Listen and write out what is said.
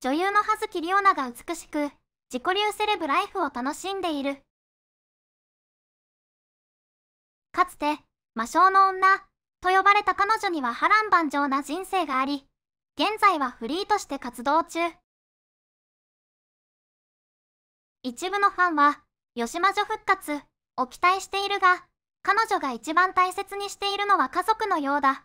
女優の葉月りおなが美しく、自己流セレブライフを楽しんでいる。かつて、魔性の女、と呼ばれた彼女には波乱万丈な人生があり、現在はフリーとして活動中。一部のファンは、吉魔女復活を期待しているが、彼女が一番大切にしているのは家族のようだ。